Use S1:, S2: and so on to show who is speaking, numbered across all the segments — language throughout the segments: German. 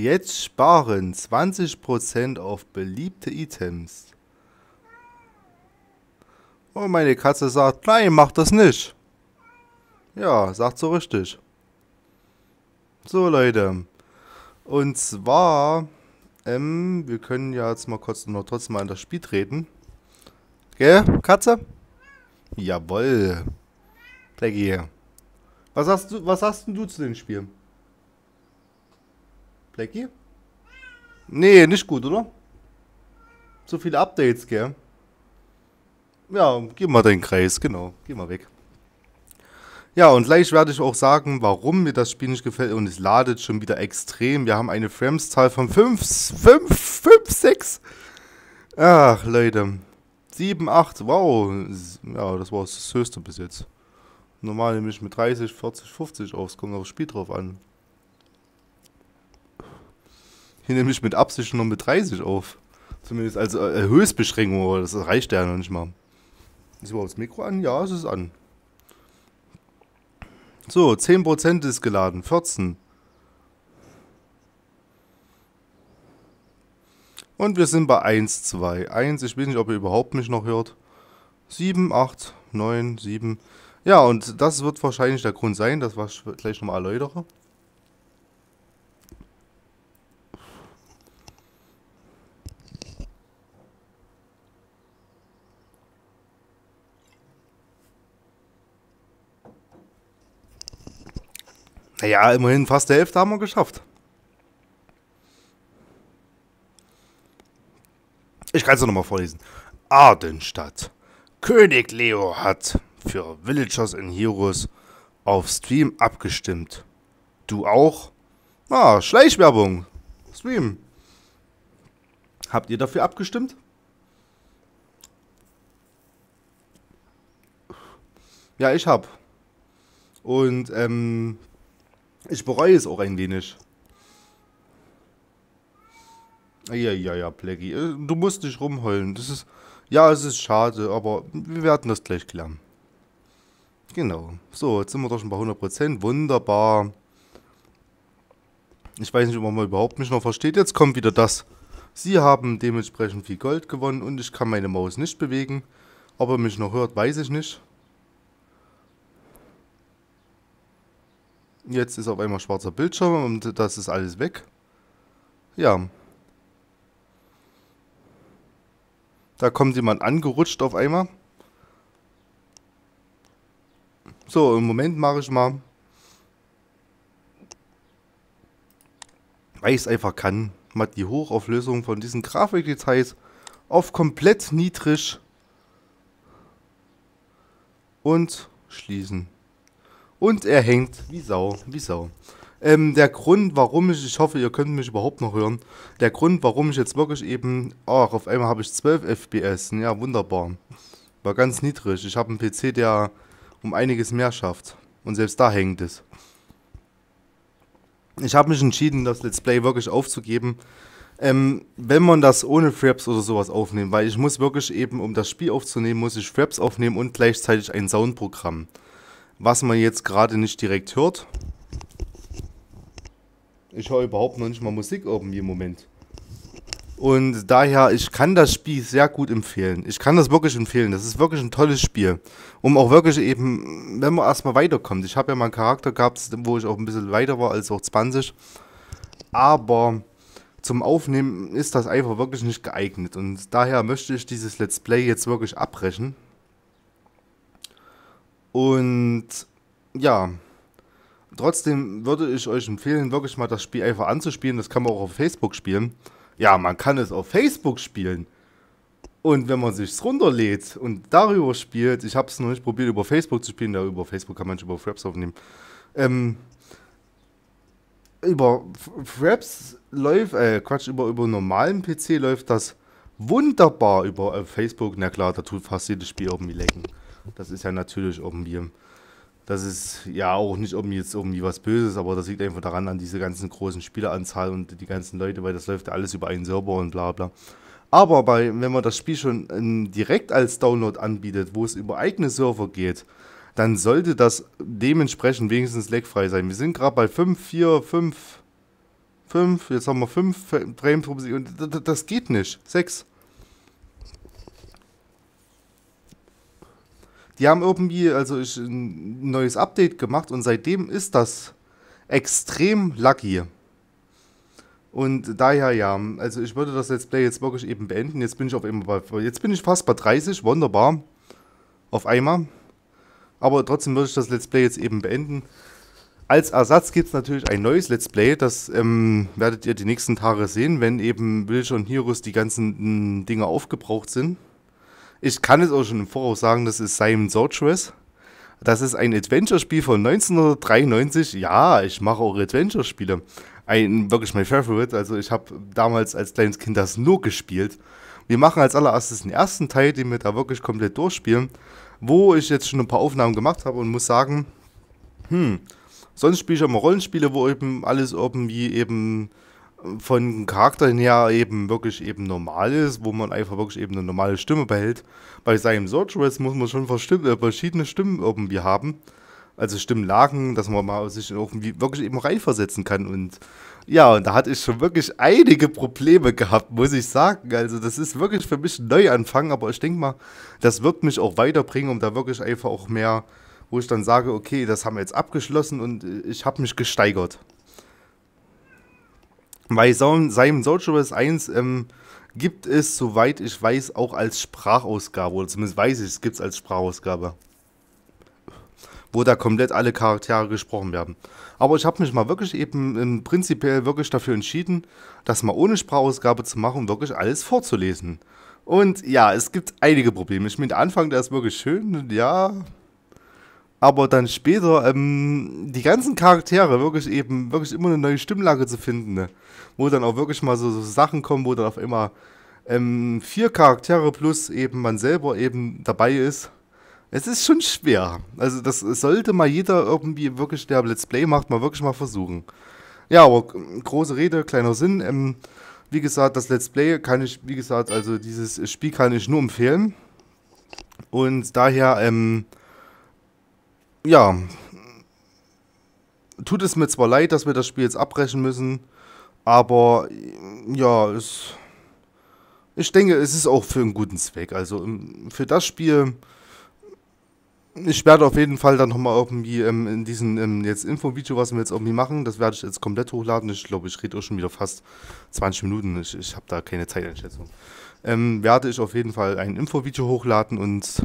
S1: Jetzt sparen 20% auf beliebte Items. Und oh, meine Katze sagt, nein, mach das nicht. Ja, sagt so richtig. So, Leute. Und zwar, ähm, wir können ja jetzt mal kurz noch trotzdem mal in das Spiel treten. Gell, Katze? Jawoll. Blackie. Was sagst du, was sagst denn du zu dem Spiel? Blackie? Nee, nicht gut, oder? Zu viele Updates, gell? Ja, geh mal den Kreis, genau. Geh mal weg. Ja, und gleich werde ich auch sagen, warum mir das Spiel nicht gefällt. Und es ladet schon wieder extrem. Wir haben eine Frames-Zahl von 5, 5, 5, 6. Ach, Leute. 7, 8, wow. Ja, das war das höchste bis jetzt. Normal nehme ich mit 30, 40, 50 aufs. Kommt aufs Spiel drauf an. Ich nehme mich mit Absicht nur mit 30 auf. Zumindest als äh, äh, Höchstbeschränkung, aber das reicht ja noch nicht mal. Ist überhaupt das Mikro an? Ja, es ist an. So, 10% ist geladen. 14. Und wir sind bei 1, 2. 1, ich weiß nicht, ob ihr überhaupt mich noch hört. 7, 8, 9, 7. Ja, und das wird wahrscheinlich der Grund sein, das was ich gleich nochmal erläutere. Naja, immerhin fast die Hälfte haben wir geschafft. Ich kann es nochmal vorlesen. Ardenstadt. König Leo hat für Villagers in Heroes auf Stream abgestimmt. Du auch? Ah, Schleichwerbung. Stream. Habt ihr dafür abgestimmt? Ja, ich hab. Und ähm, ich bereue es auch ein wenig. Ja, ja, ja, Blackie. Äh, du musst nicht rumheulen. Das ist. Ja, es ist schade, aber wir werden das gleich klären. Genau. So, jetzt sind wir doch schon bei 100%. Wunderbar. Ich weiß nicht, ob man mal überhaupt mich noch versteht. Jetzt kommt wieder das. Sie haben dementsprechend viel Gold gewonnen und ich kann meine Maus nicht bewegen. Ob er mich noch hört, weiß ich nicht. Jetzt ist auf einmal schwarzer Bildschirm und das ist alles weg. Ja. Da kommt jemand angerutscht auf einmal. So, im Moment mache ich mal. Weil ich es einfach kann. Mal die Hochauflösung von diesen Grafikdetails auf komplett niedrig. Und schließen. Und er hängt wie Sau, wie Sau. Ähm, der Grund, warum ich, ich hoffe, ihr könnt mich überhaupt noch hören, der Grund, warum ich jetzt wirklich eben, ach, auf einmal habe ich 12 FPS, ja, wunderbar. War ganz niedrig. Ich habe einen PC, der um einiges mehr schafft. Und selbst da hängt es. Ich habe mich entschieden, das Let's Play wirklich aufzugeben, ähm, wenn man das ohne Fraps oder sowas aufnimmt, weil ich muss wirklich eben, um das Spiel aufzunehmen, muss ich Fraps aufnehmen und gleichzeitig ein Soundprogramm was man jetzt gerade nicht direkt hört. Ich höre überhaupt noch nicht mal Musik irgendwie im Moment. Und daher, ich kann das Spiel sehr gut empfehlen. Ich kann das wirklich empfehlen. Das ist wirklich ein tolles Spiel. Um auch wirklich eben, wenn man erstmal weiterkommt. Ich habe ja mal einen Charakter gehabt, wo ich auch ein bisschen weiter war als auch 20. Aber zum Aufnehmen ist das einfach wirklich nicht geeignet. Und daher möchte ich dieses Let's Play jetzt wirklich abbrechen. Und ja, trotzdem würde ich euch empfehlen, wirklich mal das Spiel einfach anzuspielen. Das kann man auch auf Facebook spielen. Ja, man kann es auf Facebook spielen. Und wenn man sich's runterlädt und darüber spielt, ich habe es noch nicht probiert, über Facebook zu spielen, da über Facebook kann man nicht über Fraps aufnehmen. Ähm, über Fraps läuft, äh, Quatsch, über, über normalen PC läuft das wunderbar über äh, Facebook. Na klar, da tut fast jedes Spiel irgendwie lecken. Das ist ja natürlich irgendwie. Das ist ja auch nicht irgendwie jetzt irgendwie was Böses, aber das liegt einfach daran an diese ganzen großen Spieleranzahl und die ganzen Leute, weil das läuft ja alles über einen Server und bla bla. Aber bei, wenn man das Spiel schon in, äh, direkt als Download anbietet, wo es über eigene Server geht, dann sollte das dementsprechend wenigstens lagfrei sein. Wir sind gerade bei 5, 4, 5, 5, jetzt haben wir 5 Frames pro Sekunde. Das geht nicht. 6. Die haben irgendwie, also ich, ein neues Update gemacht und seitdem ist das extrem lucky. Und daher ja, also ich würde das Let's Play jetzt wirklich eben beenden. Jetzt bin ich auf einmal bei, jetzt bin ich fast bei 30, wunderbar. Auf einmal. Aber trotzdem würde ich das Let's Play jetzt eben beenden. Als Ersatz gibt es natürlich ein neues Let's Play, das ähm, werdet ihr die nächsten Tage sehen, wenn eben Villager und Heroes die ganzen hm, Dinge aufgebraucht sind. Ich kann es auch schon im Voraus sagen, das ist Simon Sorceress. Das ist ein Adventure-Spiel von 1993. Ja, ich mache auch Adventure-Spiele. Ein wirklich mein Favorite. Also ich habe damals als kleines Kind das nur gespielt. Wir machen als allererstes den ersten Teil, den wir da wirklich komplett durchspielen, wo ich jetzt schon ein paar Aufnahmen gemacht habe und muss sagen, hm, sonst spiele ich immer Rollenspiele, wo eben alles irgendwie eben von Charakter her eben wirklich eben normal ist, wo man einfach wirklich eben eine normale Stimme behält. Bei seinem Sorceress muss man schon äh, verschiedene Stimmen irgendwie haben. Also Stimmlagen, dass man mal sich irgendwie wirklich eben reinversetzen kann. Und ja, und da hatte ich schon wirklich einige Probleme gehabt, muss ich sagen. Also das ist wirklich für mich ein Neuanfang, aber ich denke mal, das wird mich auch weiterbringen, um da wirklich einfach auch mehr, wo ich dann sage, okay, das haben wir jetzt abgeschlossen und äh, ich habe mich gesteigert. Bei Simon Soldier 1 ähm, gibt es, soweit ich weiß, auch als Sprachausgabe, oder zumindest weiß ich, es gibt es als Sprachausgabe. Wo da komplett alle Charaktere gesprochen werden. Aber ich habe mich mal wirklich eben ähm, prinzipiell wirklich dafür entschieden, das mal ohne Sprachausgabe zu machen wirklich alles vorzulesen. Und ja, es gibt einige Probleme. Ich meine, der Anfang, der ist wirklich schön, ja, aber dann später ähm, die ganzen Charaktere wirklich eben, wirklich immer eine neue Stimmlage zu finden, ne? wo dann auch wirklich mal so, so Sachen kommen, wo dann auf immer ähm, vier Charaktere plus eben man selber eben dabei ist. Es ist schon schwer. Also das sollte mal jeder irgendwie wirklich, der Let's Play macht, mal wirklich mal versuchen. Ja, aber große Rede, kleiner Sinn. Ähm, wie gesagt, das Let's Play kann ich, wie gesagt, also dieses Spiel kann ich nur empfehlen. Und daher, ähm, ja, tut es mir zwar leid, dass wir das Spiel jetzt abbrechen müssen, aber ja, es, ich denke, es ist auch für einen guten Zweck. Also ähm, für das Spiel, ich werde auf jeden Fall dann nochmal irgendwie ähm, in diesem ähm, jetzt Info-Video, was wir jetzt irgendwie machen, das werde ich jetzt komplett hochladen. Ich glaube, ich rede auch schon wieder fast 20 Minuten. Ich, ich habe da keine Zeiteinschätzung. Ähm, werde ich auf jeden Fall ein Info-Video hochladen und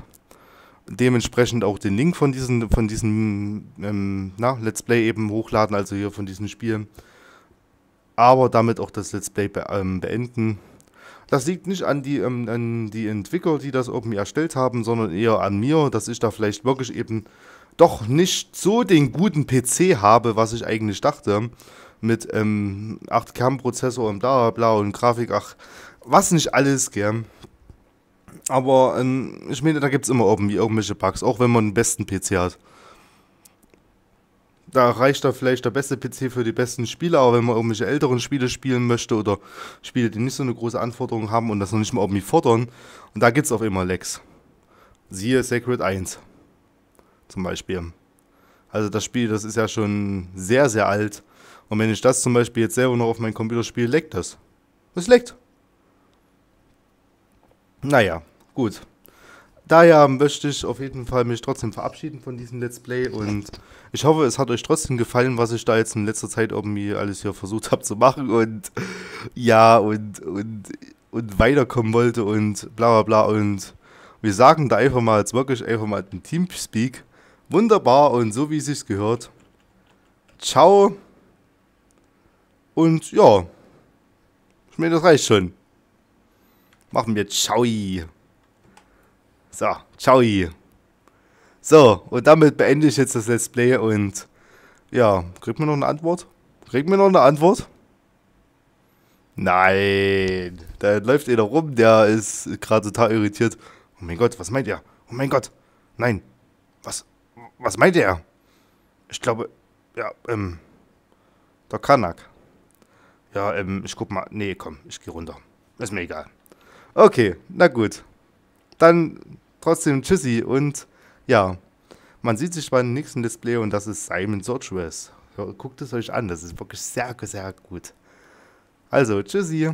S1: dementsprechend auch den Link von diesen, von diesem ähm, na, Let's Play eben hochladen, also hier von diesem Spiel. Aber damit auch das Let's Play be ähm, beenden. Das liegt nicht an die, ähm, an die Entwickler, die das Open erstellt haben, sondern eher an mir, dass ich da vielleicht wirklich eben doch nicht so den guten PC habe, was ich eigentlich dachte. Mit ähm, 8 Kernprozessor und bla bla bla und Grafik, ach, was nicht alles, gell. Aber ähm, ich meine, da gibt es immer irgendwie irgendwelche Bugs, auch wenn man den besten PC hat. Da reicht da vielleicht der beste PC für die besten Spiele, aber wenn man irgendwelche älteren Spiele spielen möchte oder Spiele, die nicht so eine große Anforderung haben und das noch nicht mal irgendwie fordern, und da gibt es auch immer Lags. Siehe Sacred 1 zum Beispiel. Also das Spiel, das ist ja schon sehr, sehr alt. Und wenn ich das zum Beispiel jetzt selber noch auf meinem Computer spiele, leckt das. Das leckt. Naja, gut. Daher möchte ich auf jeden Fall mich trotzdem verabschieden von diesem Let's Play und ich hoffe, es hat euch trotzdem gefallen, was ich da jetzt in letzter Zeit irgendwie alles hier versucht habe zu machen und ja und, und, und weiterkommen wollte und bla bla bla und wir sagen da einfach mal jetzt wirklich einfach mal den Teamspeak. Wunderbar und so wie es sich gehört. Ciao und ja, ich meine, das reicht schon. Machen wir Ciao. So, Ciao. So, und damit beende ich jetzt das Let's Play und ja, kriegt man noch eine Antwort? Kriegt man noch eine Antwort? Nein, da läuft einer rum, der ist gerade total irritiert. Oh mein Gott, was meint er? Oh mein Gott, nein, was, was meint er? Ich glaube, ja, ähm, der Kanak. Ja, ähm, ich guck mal, nee, komm, ich geh runter. Ist mir egal. Okay, na gut. Dann trotzdem Tschüssi und ja, man sieht sich beim nächsten Display und das ist Simon Sorceress. Guckt es euch an, das ist wirklich sehr, sehr gut. Also, Tschüssi.